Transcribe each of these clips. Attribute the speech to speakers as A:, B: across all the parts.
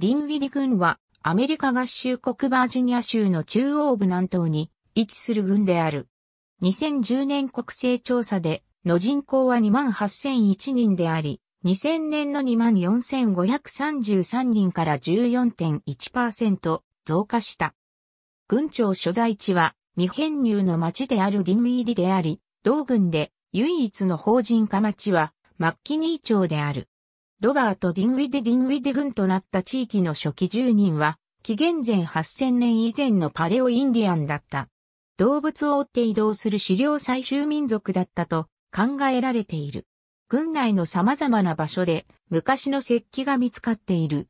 A: ディンウィディはアメリカ合衆国バージニア州の中央部南東に位置する軍である。2010年国勢調査での人口は28,001人であり、2000年の24,533人から14.1%増加した。軍庁所在地は未編入の町であるディンウィディであり、同軍で唯一の法人化町はマッキニー町である。ロバート・ディンウィデ・ディンウィデ軍となった地域の初期住人は、紀元前8000年以前のパレオ・インディアンだった。動物を追って移動する狩猟採集民族だったと考えられている。軍内の様々な場所で昔の石器が見つかっている。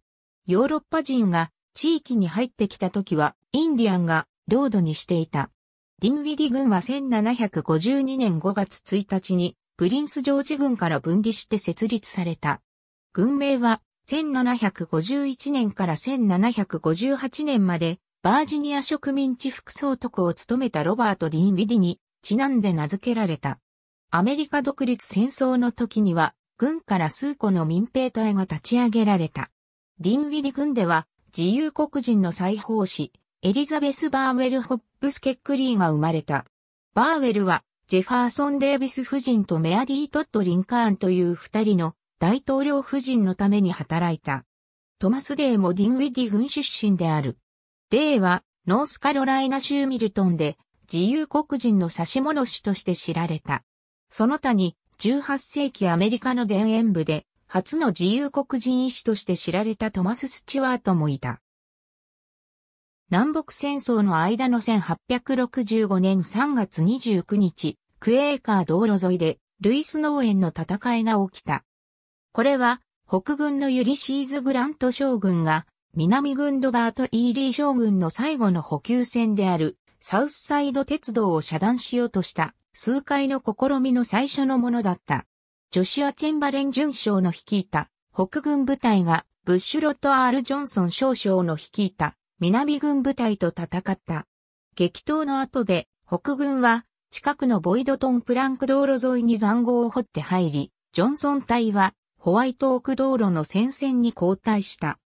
A: ヨーロッパ人が地域に入ってきた時はインディアンが領土にしていた。ディンウィディ軍は1752年5月1日にプリンスジョージ軍から分離して設立された。軍名は1751年から1758年までバージニア植民地副総督を務めたロバート・ディーン・ビディにちなんで名付けられた。アメリカ独立戦争の時には軍から数個の民兵隊が立ち上げられた。ディン・ウィディ軍では自由黒人の裁縫師エリザベス・バーウェル・ホップス・ケックリーが生まれた。バーウェルはジェファーソン・デービス夫人とメアリー・トッド・リンカーンという二人の大統領夫人のために働いた。トマス・デーもディンウィディ軍出身である。デーは、ノースカロライナ州ミルトンで、自由黒人の差し物師として知られた。その他に、18世紀アメリカの田園部で、初の自由黒人医師として知られたトマス・スチュワートもいた。南北戦争の間の1865年3月29日、クエーカー道路沿いで、ルイス農園の戦いが起きた。これは、北軍のユリシーズ・グラント将軍が、南軍ドバート・イーリー将軍の最後の補給線である、サウスサイド鉄道を遮断しようとした、数回の試みの最初のものだった。ジョシュア・チェンバレン准将の率いた、北軍部隊が、ブッシュロット・アール・ジョンソン少将の率いた、南軍部隊と戦った。激闘の後で、北軍は、近くのボイドトン・プランク道路沿いに塹壕を掘って入り、ジョンソン隊はホワイトオーク道路の戦線に交代した。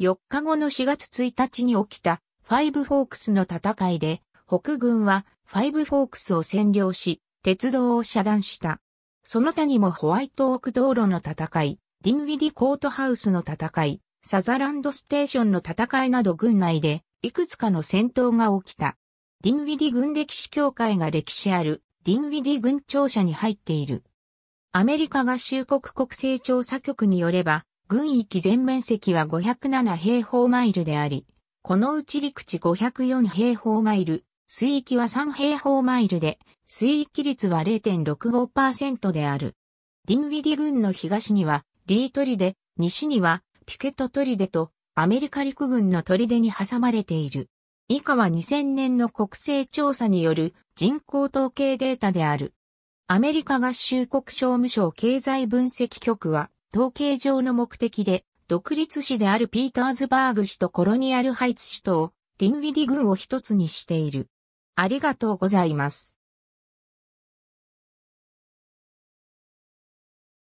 A: 4日後の4月1日に起きたファイブフォークスの戦いで、北軍はファイブフォークスを占領し、鉄道を遮断した。その他にもホワイトオーク道路の戦い、ディンウィディコートハウスの戦い、サザランドステーションの戦いなど軍内で、いくつかの戦闘が起きた。ディンウィディ軍歴史協会が歴史ある、ディンウィディ軍庁舎に入っている。アメリカ合衆国国勢調査局によれば、軍域全面積は507平方マイルであり、このうち陸地504平方マイル、水域は3平方マイルで、水域率は0.65%である。ディンウィディ軍の東には、リートリデ、西には、ピケトトリデと、アメリカ陸軍のトリデに挟まれている。以下は2000年の国勢調査による人口統計データである。アメリカ合衆国商務省経済分析局は、統計上の目的で、独立市であるピーターズバーグ市とコロニアルハイツ市と、ディンウィディ郡を一つにしている。ありがとうございます。